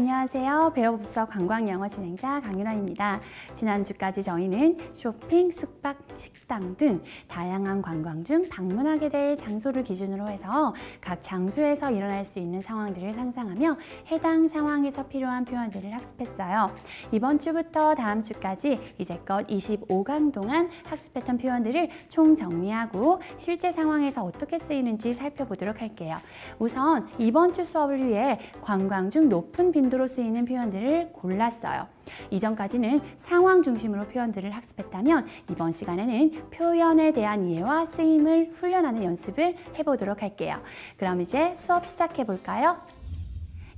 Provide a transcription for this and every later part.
안녕하세요. 배우법석 관광영어 진행자 강유라입니다. 지난주까지 저희는 쇼핑, 숙박, 식당 등 다양한 관광 중 방문하게 될 장소를 기준으로 해서 각 장소에서 일어날 수 있는 상황들을 상상하며 해당 상황에서 필요한 표현들을 학습했어요. 이번 주부터 다음 주까지 이제껏 25강 동안 학습했던 표현들을 총 정리하고 실제 상황에서 어떻게 쓰이는지 살펴보도록 할게요. 우선 이번 주 수업을 위해 관광 중 높은 빈도 용도로 쓰이는 표현들을 골랐어요. 이전까지는 상황 중심으로 표현들을 학습했다면 이번 시간에는 표현에 대한 이해와 쓰임을 훈련하는 연습을 해보도록 할게요. 그럼 이제 수업 시작해 볼까요?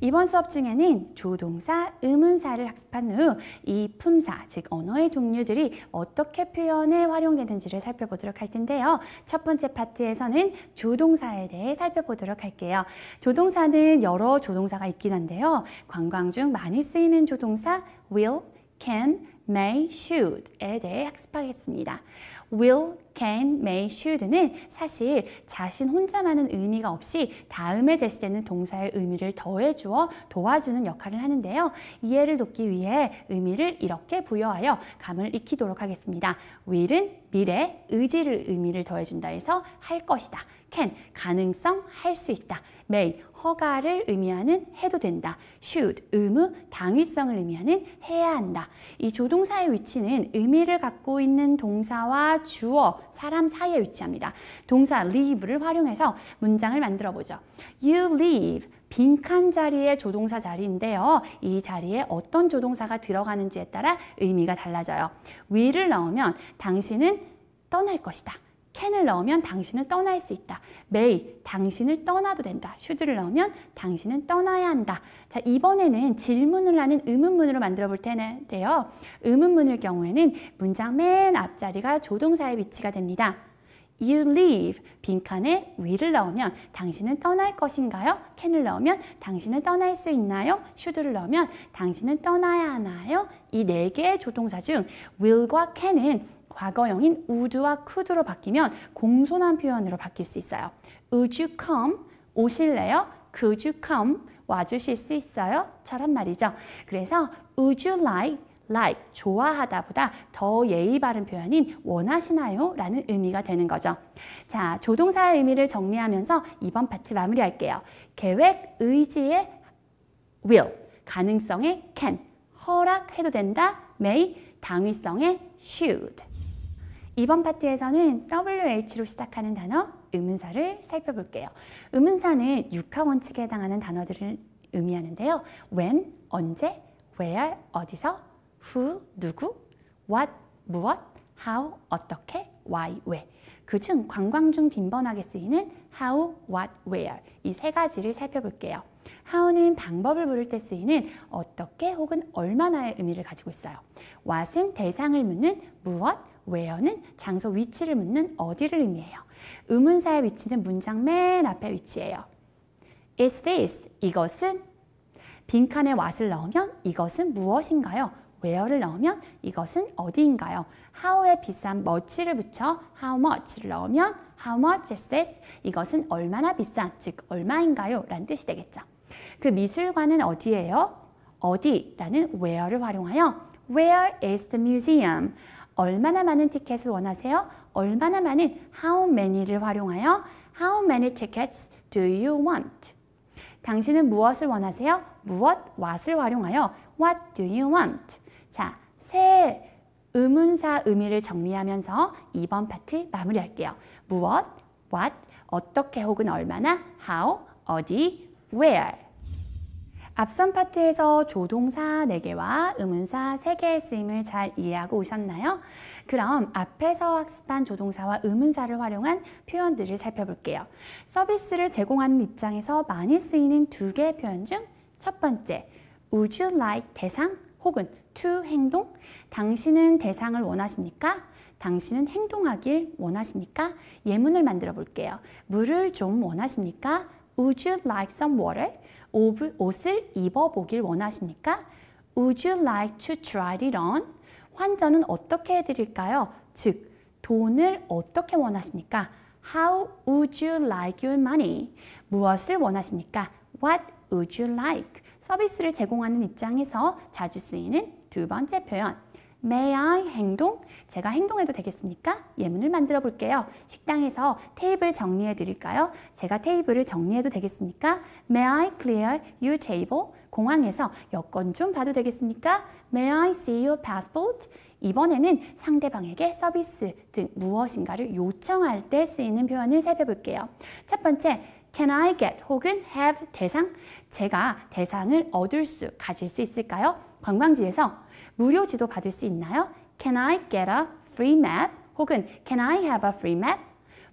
이번 수업 중에는 조동사, 의문사를 학습한 후 이 품사, 즉 언어의 종류들이 어떻게 표현에 활용되는지를 살펴보도록 할 텐데요. 첫 번째 파트에서는 조동사에 대해 살펴보도록 할게요. 조동사는 여러 조동사가 있긴 한데요. 관광 중 많이 쓰이는 조동사 will, can, may, should에 대해 학습하겠습니다. will, can, may, should는 사실 자신 혼자만은 의미가 없이 다음에 제시되는 동사의 의미를 더해주어 도와주는 역할을 하는데요. 이해를 돕기 위해 의미를 이렇게 부여하여 감을 익히도록 하겠습니다. will은 미래, 의지를 의미를 더해준다 해서 할 것이다. can, 가능성, 할 수 있다. may, 허가를 의미하는 해도 된다. should, 의무, 당위성을 의미하는 해야 한다. 이 조동사의 위치는 의미를 갖고 있는 동사와 주어, 사람 사이에 위치합니다. 동사 leave를 활용해서 문장을 만들어 보죠. You leave 빈칸 자리에 조동사 자리인데요. 이 자리에 어떤 조동사가 들어가는지에 따라 의미가 달라져요. will을 넣으면 당신은 떠날 것이다. 캔을 넣으면 당신을 떠날 수 있다. m a 당신을 떠나도 된다. 슈즈를 넣으면 당신은 떠나야 한다. 자, 이번에는 질문을 하는 의문문으로 만들어 볼 텐데요. 의문문일 경우에는 문장 맨 앞자리가 조동사의 위치가 됩니다. you leave 빈칸에 will을 넣으면 당신은 떠날 것인가요? can을 넣으면 당신은 떠날 수 있나요? should를 넣으면 당신은 떠나야 하나요? 이 네 개의 조동사 중 will과 can은 과거형인 would와 could로 바뀌면 공손한 표현으로 바뀔 수 있어요. Would you come? 오실래요? Could you come? 와주실 수 있어요? 처럼 말이죠. 그래서 would you like like, 좋아하다 보다 더 예의 바른 표현인 원하시나요? 라는 의미가 되는 거죠. 자, 조동사의 의미를 정리하면서 이번 파트 마무리할게요. 계획, 의지의 will, 가능성의 can, 허락해도 된다, may, 당위성의 should. 이번 파트에서는 WH로 시작하는 단어, 의문사를 살펴볼게요. 의문사는 육하 원칙에 해당하는 단어들을 의미하는데요. when, 언제, where, 어디서, who, 누구, what, 무엇, how, 어떻게, why, 왜. 그 중 관광 중 빈번하게 쓰이는 how, what, where 이 세 가지를 살펴볼게요. how는 방법을 부를 때 쓰이는 어떻게 혹은 얼마나의 의미를 가지고 있어요. what은 대상을 묻는 무엇, where는 장소 위치를 묻는 어디를 의미해요. 의문사의 위치는 문장 맨 앞에 위치해요. is this 이것은 빈칸에 what을 넣으면 이것은 무엇인가요? where를 넣으면 이것은 어디인가요? how에 비싼 much를 붙여 how much를 넣으면 how much is this? 이것은 얼마나 비싼, 즉 얼마인가요? 라는 뜻이 되겠죠. 그 미술관은 어디예요? 어디라는 where를 활용하여 where is the museum? 얼마나 많은 티켓을 원하세요? 얼마나 많은 how many를 활용하여 how many tickets do you want? 당신은 무엇을 원하세요? 무엇, what을 활용하여 what do you want? 자, 새 의문사 의미를 정리하면서 2번 파트 마무리할게요. 무엇, what, 어떻게 혹은 얼마나, how, 어디, where. 앞선 파트에서 조동사 4개와 의문사 3개의 쓰임을 잘 이해하고 오셨나요? 그럼 앞에서 학습한 조동사와 의문사를 활용한 표현들을 살펴볼게요. 서비스를 제공하는 입장에서 많이 쓰이는 두 개의 표현 중 첫 번째, would you like 대상 혹은 to 행동, 당신은 대상을 원하십니까? 당신은 행동하길 원하십니까? 예문을 만들어 볼게요. 물을 좀 원하십니까? Would you like some water? 옷을 입어보길 원하십니까? Would you like to try it on? 환전은 어떻게 해드릴까요? 즉, 돈을 어떻게 원하십니까? How would you like your money? 무엇을 원하십니까? What would you like? 서비스를 제공하는 입장에서 자주 쓰이는 두 번째 표현 May I 행동? 제가 행동해도 되겠습니까? 예문을 만들어 볼게요. 식당에서 테이블 정리해 드릴까요? 제가 테이블을 정리해도 되겠습니까? May I clear your table? 공항에서 여권 좀 봐도 되겠습니까? May I see your passport? 이번에는 상대방에게 서비스 등 무엇인가를 요청할 때 쓰이는 표현을 살펴볼게요. 첫 번째, Can I get 혹은 have 대상? 제가 대상을 얻을 수, 가질 수 있을까요? 관광지에서 무료 지도 받을 수 있나요? Can I get a free map? 혹은 Can I have a free map?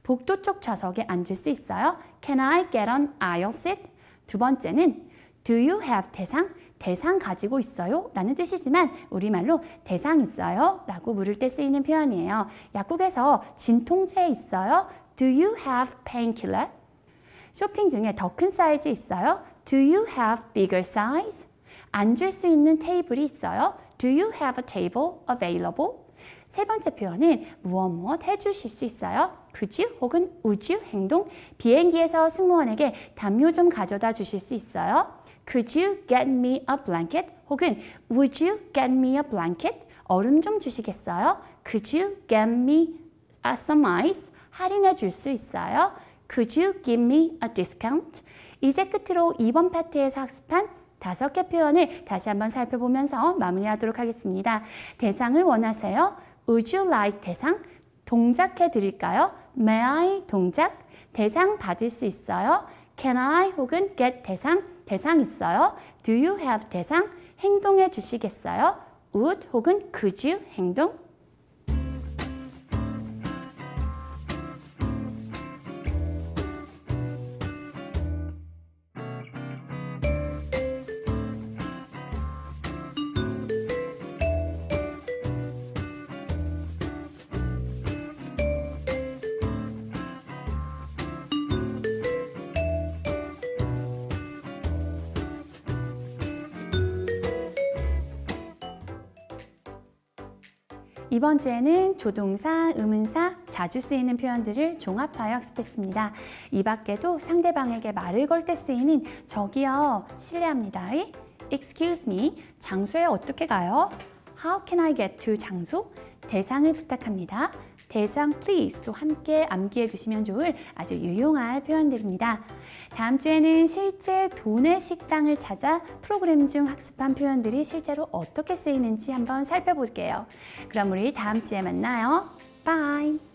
복도 쪽 좌석에 앉을 수 있어요? Can I get an aisle seat? 두 번째는 Do you have 대상? 대상 가지고 있어요? 라는 뜻이지만 우리말로 대상 있어요? 라고 물을 때 쓰이는 표현이에요. 약국에서 진통제 있어요? Do you have painkiller? 쇼핑 중에 더 큰 사이즈 있어요? Do you have bigger size? 앉을 수 있는 테이블이 있어요? Do you have a table available? 세 번째 표현은 무엇 무엇 해주실 수 있어요? Could you 혹은 would you 행동 비행기에서 승무원에게 담요 좀 가져다 주실 수 있어요? Could you get me a blanket? 혹은 Would you get me a blanket? 얼음 좀 주시겠어요? Could you get me some ice? 할인해 줄 수 있어요? Could you give me a discount? 이제 끝으로 이번 파트에서 학습한 다섯 개 표현을 다시 한번 살펴보면서 어, 마무리하도록 하겠습니다. 대상을 원하세요? Would you like 대상? 동작해 드릴까요? May I 동작? 대상 받을 수 있어요? Can I 혹은 get 대상? 대상 있어요? Do you have 대상? 행동해 주시겠어요? Would 혹은 could you 행동? 이번 주에는 조동사, 의문사, 자주 쓰이는 표현들을 종합하여 학습했습니다. 이 밖에도 상대방에게 말을 걸 때 쓰이는 저기요, 실례합니다. Excuse me, 장소에 어떻게 가요? How can I get to 장소? 대상을 부탁합니다. 대상 please도 함께 암기해 주시면 좋을 아주 유용할 표현들입니다. 다음 주에는 실제 돈의 식당을 찾아 프로그램 중 학습한 표현들이 실제로 어떻게 쓰이는지 한번 살펴볼게요. 그럼 우리 다음 주에 만나요. Bye!